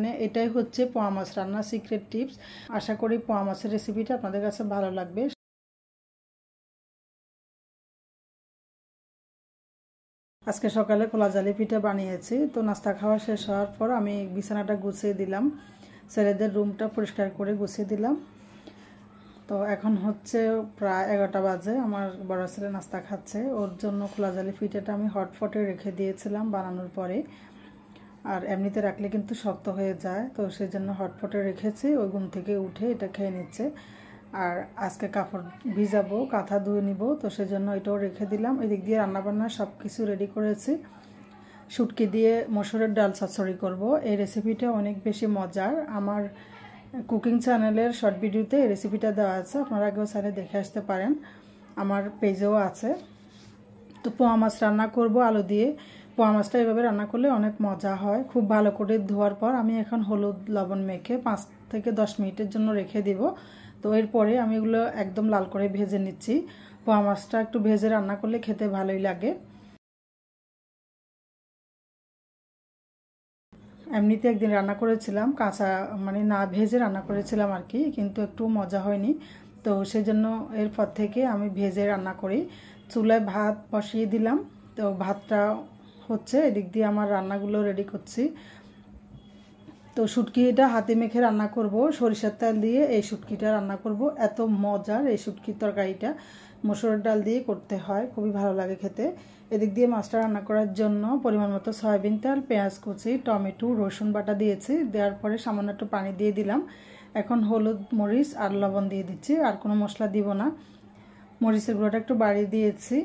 মানে এটাই হচ্ছে পোয়া মাছ রান্নার সিক্রেট টিপস আশা করি পোয়া মাছের রেসিপিটা আপনাদের কাছে ভালো লাগবে আজকে সকালে খোলা জালি পিঠা বানিয়েছি তো নাস্তা খাওয়া শেষ হওয়ার পর আমি বিছানাটা গুছিয়ে দিলাম ছেলেদের রুমটা পরিষ্কার করে গুছিয়ে দিলাম তো এখন হচ্ছে প্রায় এগারোটা বাজে আমার বড় ছেলে নাস্তা খাচ্ছে ওর জন্য খোলা জালি পিঠাটা আমি হটফটে রেখে দিয়েছিলাম বানানোর পরে আর এমনিতে রাখলে কিন্তু শক্ত হয়ে যায় তো সেই জন্য হটপটে রেখেছি ওই ঘুম থেকে উঠে এটা খেয়ে নিচ্ছে আর আজকে কাপড় ভিজাবো কাঁথা ধুয়ে নিব তো সেজন্য এটাও রেখে দিলাম এদিক দিয়ে রান্নাবান্না সব কিছু রেডি করেছি সুটকি দিয়ে মসুরের ডাল চচ্চড়ি করব এই রেসিপিটা অনেক বেশি মজার আমার কুকিং চ্যানেলের শর্ট ভিডিওতে এই রেসিপিটা দেওয়া আছে আপনারা আগেও স্যারে দেখে আসতে পারেন আমার পেজেও আছে তো পোয়া মাছ রান্না করব আলু দিয়ে পোয়া মাছটা এভাবে রান্না করলে অনেক মজা হয় খুব ভালো করে ধোয়ার পর আমি এখন হলুদ লবণ মেখে পাঁচ থেকে দশ মিনিটের জন্য রেখে দিব তো এরপরে আমি এগুলো একদম লাল করে ভেজে নিচ্ছি পোয়া মাছটা একটু ভেজে রান্না করলে খেতে ভালোই লাগে এমনিতে একদিন রান্না করেছিলাম কাঁচা মানে না ভেজে রান্না করেছিলাম আর কি কিন্তু একটু মজা হয়নি তো সেজন্য এরপর থেকে আমি ভেজে রান্না করি চুলায় ভাত বসিয়ে দিলাম তো ভাতটা হচ্ছে এদিক দিয়ে আমার রান্নাগুলো রেডি করছি তো শুটকি এটা হাতে মেখে রান্না করব সরিষার তেল দিয়ে এই শুটকিটা রান্না করব এত মজার এই শুটকির তরকারিটা মসুর ডাল দিয়ে করতে হয় খুবই ভালো লাগে খেতে এদিক দিয়ে মাছটা রান্না করার জন্য পরিমাণ মতো সয়াবিন তেল পেঁয়াজ কুচি টমেটো রসুন বাটা দিয়েছি দেওয়ার পরে সামান্য একটু পানি দিয়ে দিলাম এখন হলুদ মরিচ আর লবণ দিয়ে দিচ্ছি আর কোনো মশলা দিব না মরিচের গুঁড়োটা একটু বাড়িয়ে দিয়েছি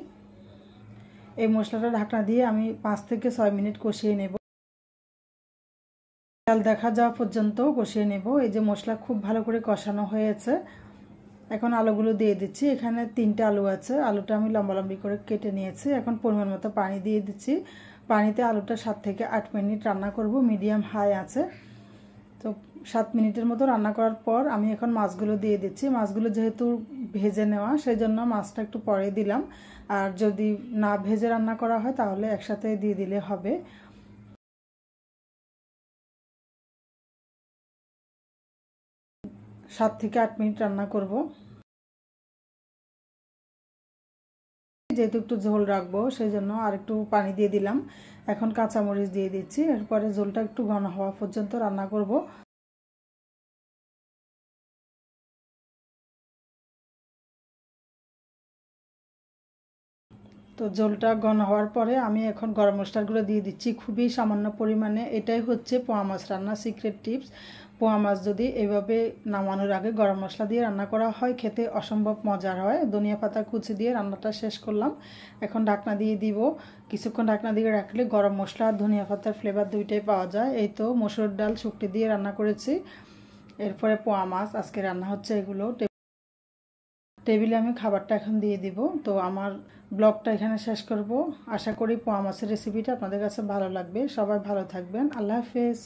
এই মশলাটা ঢাকনা দিয়ে আমি পাঁচ থেকে ছয় মিনিট কষিয়ে নেব তেল দেখা যাওয়া পর্যন্ত কষিয়ে নেব এই যে মশলা খুব ভালো করে কষানো হয়েছে এখন আলুগুলো দিয়ে দিচ্ছি এখানে তিনটে আলু আছে আলুটা আমি লম্বা লম্বি করে কেটে নিয়েছি এখন পরিমাণ মতো পানি দিয়ে দিচ্ছি পানিতে আলুটা সাত থেকে আট মিনিট রান্না করব মিডিয়াম হাই আছে তো সাত মিনিটের মতো রান্না করার পর আমি এখন মাছগুলো দিয়ে দিচ্ছি মাছগুলো যেহেতু ভেজে নেওয়া সেই জন্য মাছটা একটু পরে দিলাম আর যদি না ভেজে রান্না করা হয় তাহলে একসাথে দিয়ে দিলে হবে সাত থেকে আট মিনিট রান্না করব যেহেতু একটু ঝোল রাখবো সেই জন্য আর একটু পানি দিয়ে দিলাম এখন কাঁচামরিচ দিয়ে দিচ্ছি এরপরে ঝোলটা একটু ঘন হওয়া পর্যন্ত রান্না করব তো জলটা গন হওয়ার পরে আমি এখন গরম মশলাগুলো দিয়ে দিচ্ছি খুবই সামান্য পরিমাণে এটাই হচ্ছে পোয়া মাছ রান্নার সিক্রেট টিপস পোয়া মাছ যদি এইভাবে নামানোর আগে গরম মশলা দিয়ে রান্না করা হয় খেতে অসম্ভব মজার হয় ধনিয়া পাতা কুচি দিয়ে রান্নাটা শেষ করলাম এখন ঢাকনা দিয়ে দিব কিছুক্ষণ ঢাকনা দিয়ে রাখলে গরম মশলা আর ধনিয়া পাতার ফ্লেভার দুইটাই পাওয়া যায় এই তো মসুর ডাল শুকটি দিয়ে রান্না করেছি এরপরে পোয়া মাছ আজকে রান্না হচ্ছে এগুলো টেবিলে আমি খাবারটা এখন দিয়ে দিব তো আমার ব্লগটা এখানে শেষ করব আশা করি পোয়া মাছের রেসিপিটা আপনাদের কাছে ভালো লাগবে সবাই ভালো থাকবেন আল্লাহ হাফেজ